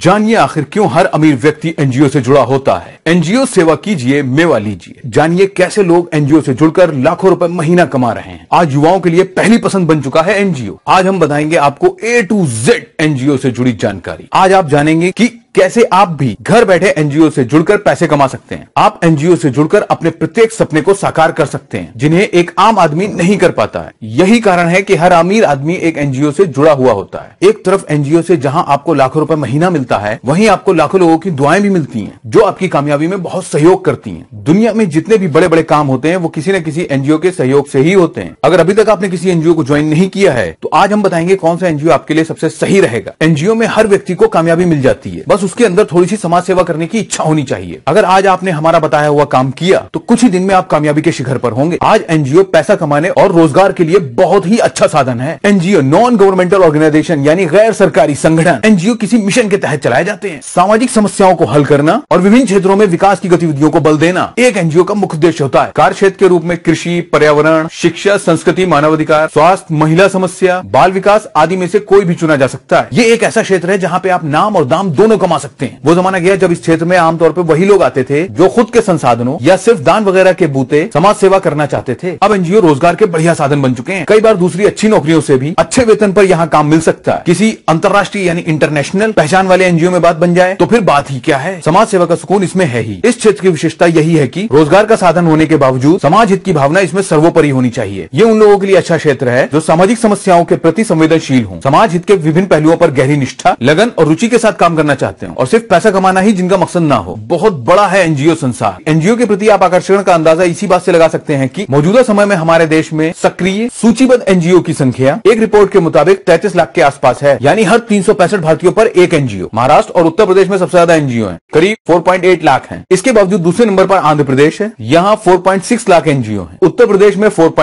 जानिए आखिर क्यों हर अमीर व्यक्ति एनजीओ से जुड़ा होता है एनजीओ सेवा कीजिए मेवा लीजिए जानिए कैसे लोग एनजीओ से जुड़कर लाखों रुपए महीना कमा रहे हैं आज युवाओं के लिए पहली पसंद बन चुका है एनजीओ आज हम बताएंगे आपको ए टू जेड एनजीओ से जुड़ी जानकारी आज आप जानेंगे कि कैसे आप भी घर बैठे एनजीओ से जुड़कर पैसे कमा सकते हैं आप एनजीओ से जुड़कर अपने प्रत्येक सपने को साकार कर सकते हैं जिन्हें एक आम आदमी नहीं कर पाता है यही कारण है कि हर अमीर आदमी एक एनजीओ से जुड़ा हुआ होता है एक तरफ एनजीओ से जहां आपको लाखों रुपए महीना मिलता है वहीं आपको लाखों लोगों की दुआएं भी मिलती हैं जो आपकी कामयाबी में बहुत सहयोग करती हैं दुनिया में जितने भी बड़े बड़े काम होते हैं वो किसी न किसी एनजीओ के सहयोग से ही होते हैं अगर अभी तक आपने किसी एनजीओ को ज्वाइन नहीं किया है तो आज हम बताएंगे कौन सा एनजीओ आपके लिए सबसे सही रहेगा एनजीओ में हर व्यक्ति को कामयाबी मिल जाती है बस बस उसके अंदर थोड़ी सी समाज सेवा करने की इच्छा होनी चाहिए अगर आज आपने हमारा बताया हुआ काम किया तो कुछ ही दिन में आप कामयाबी के शिखर पर होंगे आज एनजीओ पैसा कमाने और रोजगार के लिए बहुत ही अच्छा साधन है एनजीओ नॉन गवर्नमेंटल ऑर्गेनाइजेशन यानी गैर सरकारी संगठन एनजीओ किसी मिशन के तहत चलाए जाते हैं सामाजिक समस्याओं को हल करना और विभिन्न क्षेत्रों में विकास की गतिविधियों को बल देना एक एनजीओ का मुख्य उद्देश्य होता है कार्य क्षेत्र के रूप में कृषि पर्यावरण शिक्षा संस्कृति मानवाधिकार स्वास्थ्य महिला समस्या बाल विकास आदि में से कोई भी चुना जा सकता है ये एक ऐसा क्षेत्र है जहाँ पे आप नाम और दाम दोनों कमा कमा सकते हैं वो जमाना गया जब इस क्षेत्र में आमतौर पर वही लोग आते थे जो खुद के संसाधनों या सिर्फ दान वगैरह के बूते समाज सेवा करना चाहते थे अब एनजीओ रोजगार के बढ़िया साधन बन चुके हैं कई बार दूसरी अच्छी नौकरियों से भी अच्छे वेतन पर यहाँ काम मिल सकता है किसी अंतर्राष्ट्रीय यानी इंटरनेशनल पहचान वाले एनजीओ में बात बन जाए तो फिर बात ही क्या है समाज सेवा का सुकून इसमें है ही इस क्षेत्र की विशेषता यही है की रोजगार का साधन होने के बावजूद समाज हित की भावना इसमें सर्वोपरि होनी चाहिए ये उन लोगों के लिए अच्छा क्षेत्र है जो सामाजिक समस्याओं के प्रति संवेदनशील हो समाज हित के विभिन्न पहलुओं पर गहरी निष्ठा लगन और रुचि के साथ काम करना चाहते चाहते हो और सिर्फ पैसा कमाना ही जिनका मकसद ना हो बहुत बड़ा है एनजीओ संसार एनजीओ के प्रति आप आकर्षण का अंदाजा इसी बात से लगा सकते हैं कि मौजूदा समय में हमारे देश में सक्रिय सूचीबद्ध एनजीओ की संख्या एक रिपोर्ट के मुताबिक तैतीस लाख के आसपास है यानी हर तीन भारतीयों पर एक एनजीओ महाराष्ट्र और उत्तर प्रदेश में सबसे ज्यादा एनजीओ है करीब फोर लाख है इसके बावजूद दूसरे नंबर पर आंध्र प्रदेश है यहाँ फोर लाख एनजीओ है उत्तर प्रदेश में फोर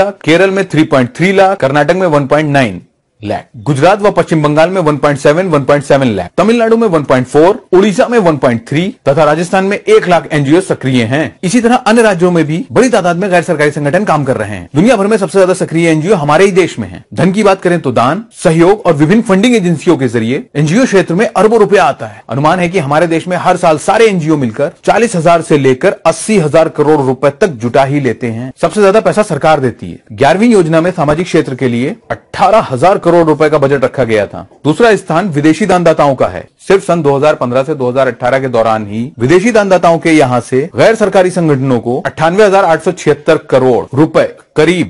लाख केरल में थ्री लाख कर्नाटक में वन लैख गुजरात व पश्चिम बंगाल में 1.7 1.7 लाख तमिलनाडु में 1.4 उड़ीसा में 1.3 तथा राजस्थान में एक लाख एनजीओ सक्रिय हैं इसी तरह अन्य राज्यों में भी बड़ी तादाद में गैर सरकारी संगठन काम कर रहे हैं दुनिया भर में सबसे ज्यादा सक्रिय एनजीओ हमारे ही देश में है धन की बात करें तो दान सहयोग और विभिन्न फंडिंग एजेंसियों के जरिए एनजीओ क्षेत्र में अरबों रूपया आता है अनुमान है की हमारे देश में हर साल सारे एनजीओ मिलकर चालीस हजार ऐसी लेकर अस्सी हजार करोड़ रूपए तक जुटा ही लेते हैं सबसे ज्यादा पैसा सरकार देती है ग्यारहवीं योजना में सामाजिक क्षेत्र के लिए अठारह हजार करोड़ रुपए का बजट रखा गया था दूसरा स्थान विदेशी दानदाताओं का है सिर्फ सन 2015 से 2018 के दौरान ही विदेशी दानदाताओं के यहाँ से गैर सरकारी संगठनों को अट्ठानवे करोड़ रुपए करीब